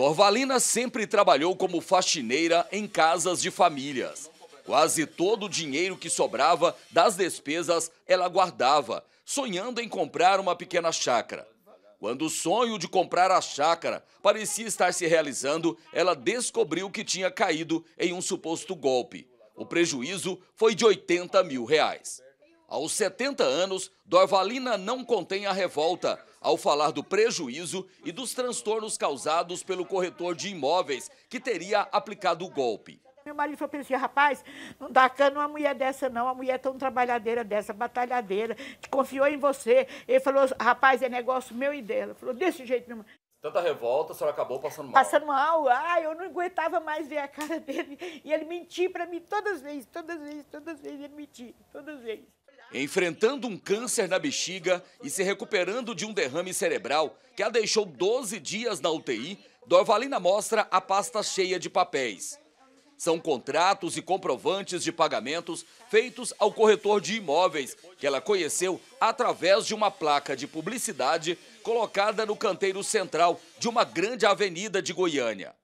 Dorvalina sempre trabalhou como faxineira em casas de famílias. Quase todo o dinheiro que sobrava das despesas ela guardava, sonhando em comprar uma pequena chácara. Quando o sonho de comprar a chácara parecia estar se realizando, ela descobriu que tinha caído em um suposto golpe. O prejuízo foi de 80 mil reais. Aos 70 anos, Dorvalina não contém a revolta ao falar do prejuízo e dos transtornos causados pelo corretor de imóveis que teria aplicado o golpe. Meu marido falou para assim, rapaz, não dá cana uma mulher dessa não, uma mulher é tão trabalhadeira dessa, batalhadeira, que confiou em você. Ele falou, rapaz, é negócio meu e dela. Ele falou, desse jeito marido. Tanta revolta, a senhora acabou passando mal. Passando mal, ah, eu não aguentava mais ver a cara dele. E ele mentia para mim todas as vezes, todas as vezes, todas as vezes, ele mentia, todas as vezes. Enfrentando um câncer na bexiga e se recuperando de um derrame cerebral que a deixou 12 dias na UTI, Dorvalina mostra a pasta cheia de papéis. São contratos e comprovantes de pagamentos feitos ao corretor de imóveis, que ela conheceu através de uma placa de publicidade colocada no canteiro central de uma grande avenida de Goiânia.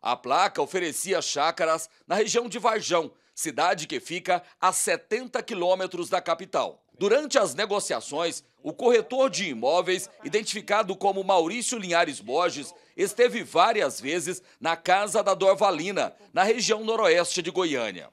A placa oferecia chácaras na região de Varjão, cidade que fica a 70 quilômetros da capital. Durante as negociações, o corretor de imóveis, identificado como Maurício Linhares Borges, esteve várias vezes na casa da Dorvalina, na região noroeste de Goiânia.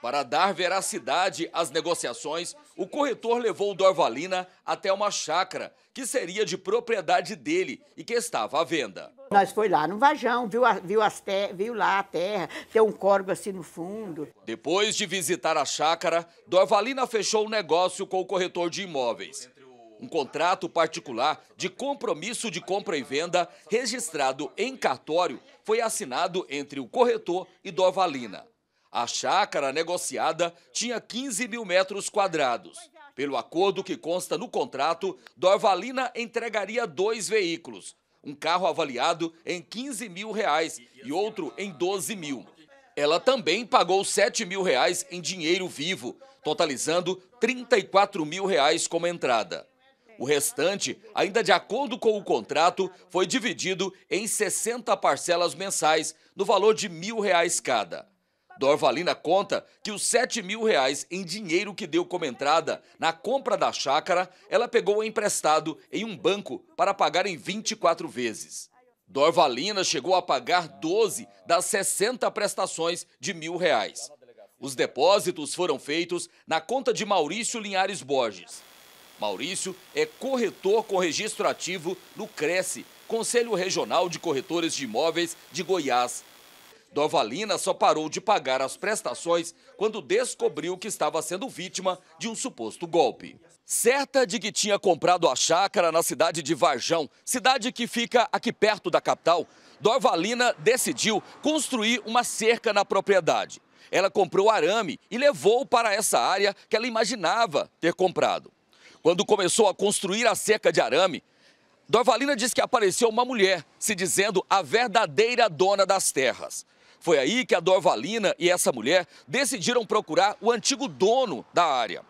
Para dar veracidade às negociações, o corretor levou Dorvalina até uma chácara que seria de propriedade dele e que estava à venda. Nós foi lá no Vajão, viu, a, viu, as ter viu lá a terra, tem um corgo assim no fundo. Depois de visitar a chácara, Dorvalina fechou o negócio com o corretor de imóveis. Um contrato particular de compromisso de compra e venda registrado em cartório foi assinado entre o corretor e Dorvalina. A chácara negociada tinha 15 mil metros quadrados. Pelo acordo que consta no contrato, Dorvalina entregaria dois veículos, um carro avaliado em 15 mil reais e outro em 12 mil. Ela também pagou 7 mil reais em dinheiro vivo, totalizando 34 mil reais como entrada. O restante, ainda de acordo com o contrato, foi dividido em 60 parcelas mensais, no valor de mil reais cada. Dorvalina conta que os 7 mil reais em dinheiro que deu como entrada na compra da chácara, ela pegou emprestado em um banco para pagar em 24 vezes. Dorvalina chegou a pagar 12 das 60 prestações de mil reais. Os depósitos foram feitos na conta de Maurício Linhares Borges. Maurício é corretor com registro ativo no Cresce, Conselho Regional de Corretores de Imóveis de Goiás, Dorvalina só parou de pagar as prestações quando descobriu que estava sendo vítima de um suposto golpe. Certa de que tinha comprado a chácara na cidade de Varjão, cidade que fica aqui perto da capital, Dorvalina decidiu construir uma cerca na propriedade. Ela comprou arame e levou para essa área que ela imaginava ter comprado. Quando começou a construir a cerca de arame, Dorvalina disse que apareceu uma mulher se dizendo a verdadeira dona das terras. Foi aí que a Dorvalina e essa mulher decidiram procurar o antigo dono da área.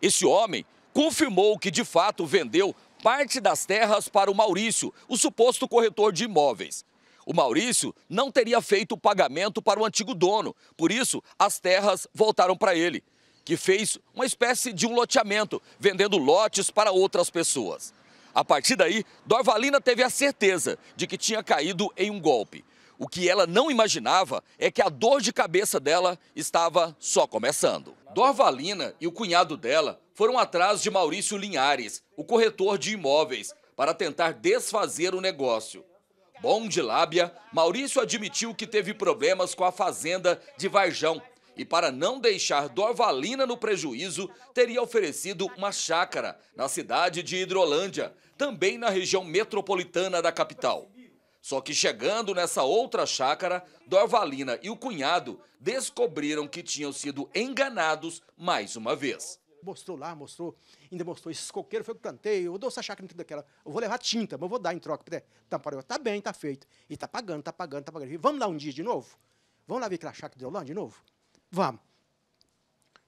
Esse homem confirmou que de fato vendeu parte das terras para o Maurício, o suposto corretor de imóveis. O Maurício não teria feito o pagamento para o antigo dono, por isso as terras voltaram para ele, que fez uma espécie de um loteamento, vendendo lotes para outras pessoas. A partir daí, Dorvalina teve a certeza de que tinha caído em um golpe. O que ela não imaginava é que a dor de cabeça dela estava só começando. Dorvalina e o cunhado dela foram atrás de Maurício Linhares, o corretor de imóveis, para tentar desfazer o negócio. Bom de lábia, Maurício admitiu que teve problemas com a fazenda de Varjão e, para não deixar Dorvalina no prejuízo, teria oferecido uma chácara na cidade de Hidrolândia, também na região metropolitana da capital. Só que chegando nessa outra chácara, Dorvalina e o cunhado descobriram que tinham sido enganados mais uma vez. Mostrou lá, mostrou, ainda mostrou esses coqueiros, foi o que plantei, eu dou essa chácara daquela, eu vou levar tinta, mas eu vou dar em troca. Tamparam, tá, tá, tá bem, tá feito. E tá pagando, tá pagando, tá pagando. Vamos lá um dia de novo? Vamos lá ver aquela chácara de Holanda de novo? Vamos.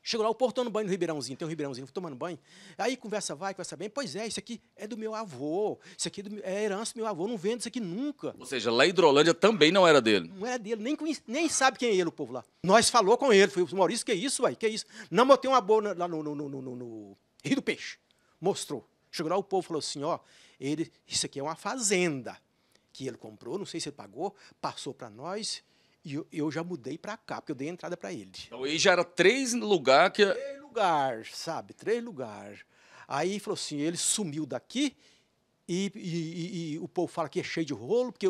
Chegou lá, o povo tomando banho no Ribeirãozinho, tem um Ribeirãozinho, tomando banho. Aí conversa vai, conversa bem. Pois é, isso aqui é do meu avô, isso aqui é, do, é herança do meu avô, não vendo isso aqui nunca. Ou seja, lá em Hidrolândia também não era dele. Não era dele, nem, nem sabe quem é ele, o povo lá. Nós falou com ele, foi o Maurício, que é isso, uai, que é isso. Não botei uma boa lá no, no, no, no, Rio do Peixe. Mostrou. Chegou lá, o povo falou assim, ó, ele, isso aqui é uma fazenda que ele comprou, não sei se ele pagou, passou para nós, e eu, eu já mudei para cá, porque eu dei entrada para ele. Então aí já era três lugar que. Três lugar, sabe? Três lugar. Aí falou assim: ele sumiu daqui e, e, e, e, o povo fala que é cheio de rolo, porque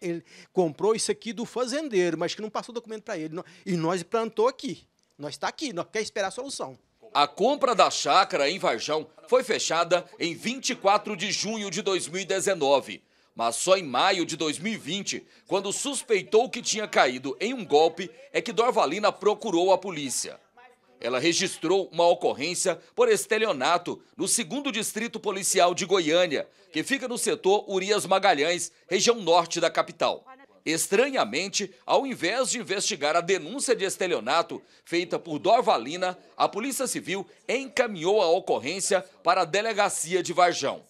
ele comprou isso aqui do fazendeiro, mas que não passou documento para ele. E nós plantou aqui. Nós está aqui, nós quer esperar a solução. A compra da chácara em Varjão foi fechada em 24 de junho de 2019 mas só em maio de 2020, quando suspeitou que tinha caído em um golpe, é que Dorvalina procurou a polícia. Ela registrou uma ocorrência por estelionato no 2 Distrito Policial de Goiânia, que fica no setor Urias Magalhães, região norte da capital. Estranhamente, ao invés de investigar a denúncia de estelionato feita por Dorvalina, a Polícia Civil encaminhou a ocorrência para a Delegacia de Varjão.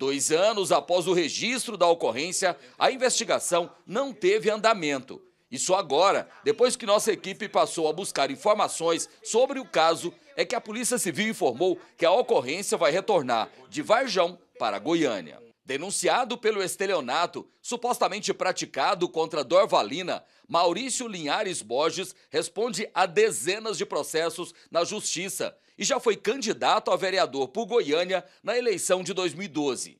Dois anos após o registro da ocorrência, a investigação não teve andamento. E só agora, depois que nossa equipe passou a buscar informações sobre o caso, é que a Polícia Civil informou que a ocorrência vai retornar de Varjão para Goiânia. Denunciado pelo estelionato supostamente praticado contra Dorvalina, Maurício Linhares Borges responde a dezenas de processos na Justiça e já foi candidato a vereador por Goiânia na eleição de 2012.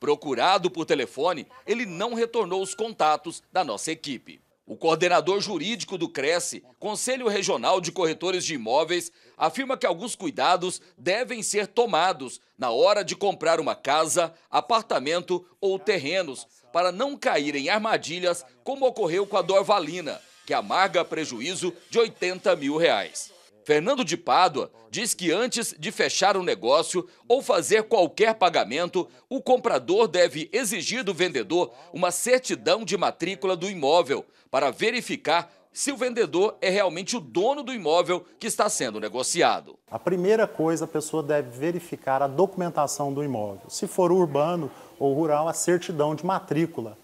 Procurado por telefone, ele não retornou os contatos da nossa equipe. O coordenador jurídico do Cresce, Conselho Regional de Corretores de Imóveis, afirma que alguns cuidados devem ser tomados na hora de comprar uma casa, apartamento ou terrenos, para não cair em armadilhas como ocorreu com a Dorvalina, que amarga prejuízo de 80 mil reais. Fernando de Pádua diz que antes de fechar um negócio ou fazer qualquer pagamento, o comprador deve exigir do vendedor uma certidão de matrícula do imóvel para verificar se o vendedor é realmente o dono do imóvel que está sendo negociado. A primeira coisa, a pessoa deve verificar a documentação do imóvel. Se for urbano ou rural, a certidão de matrícula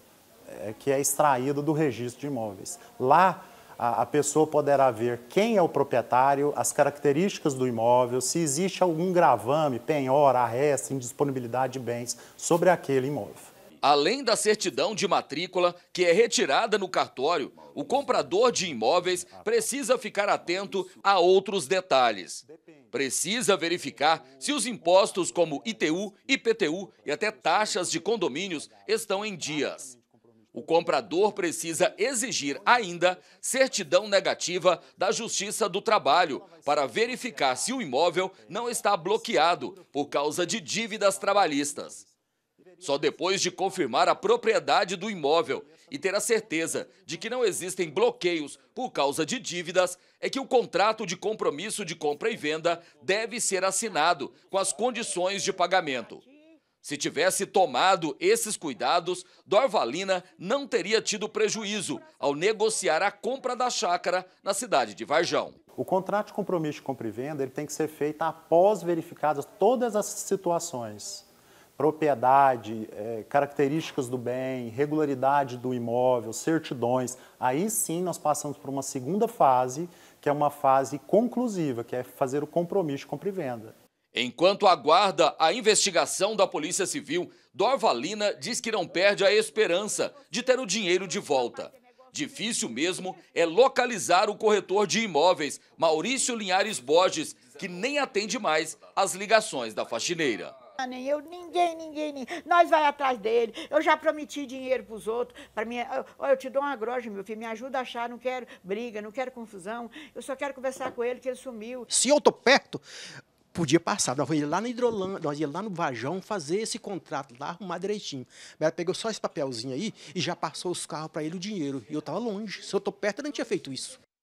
é, que é extraída do registro de imóveis. Lá, a, pessoa poderá ver quem é o proprietário, as características do imóvel, se existe algum gravame, penhora, arresto, indisponibilidade de bens sobre aquele imóvel. Além da certidão de matrícula, que é retirada no cartório, o comprador de imóveis precisa ficar atento a outros detalhes. Precisa verificar se os impostos como ITU, IPTU e até taxas de condomínios estão em dias o comprador precisa exigir ainda certidão negativa da Justiça do Trabalho para verificar se o imóvel não está bloqueado por causa de dívidas trabalhistas. Só depois de confirmar a propriedade do imóvel e ter a certeza de que não existem bloqueios por causa de dívidas, é que o contrato de compromisso de compra e venda deve ser assinado com as condições de pagamento. Se tivesse tomado esses cuidados, Dorvalina não teria tido prejuízo ao negociar a compra da chácara na cidade de Varjão. O contrato de compromisso de compra e venda ele tem que ser feito após verificadas todas as situações. Propriedade, é, características do bem, regularidade do imóvel, certidões. Aí sim nós passamos por uma segunda fase, que é uma fase conclusiva, que é fazer o compromisso de compra e venda. Enquanto aguarda a investigação da Polícia Civil, Dorvalina diz que não perde a esperança de ter o dinheiro de volta. Difícil mesmo é localizar o corretor de imóveis, Maurício Linhares Borges, que nem atende mais as ligações da faxineira. Ah, nem eu, ninguém, ninguém, ninguém. Nós vai atrás dele. Eu já prometi dinheiro para os outros. Para mim, eu, eu, te dou uma groja, meu filho. Me ajuda a achar. Não quero briga, não quero confusão. Eu só quero conversar com ele que ele sumiu. Se eu tô perto, podia passar. Nós íamos lá na Hidrolândia, nós íamos lá no Vajão fazer esse contrato lá, arrumar direitinho. Mas ela pegou só esse papelzinho aí e já passou os carros para ele o dinheiro. E eu estava longe. Se eu estou perto, eu não tinha feito isso.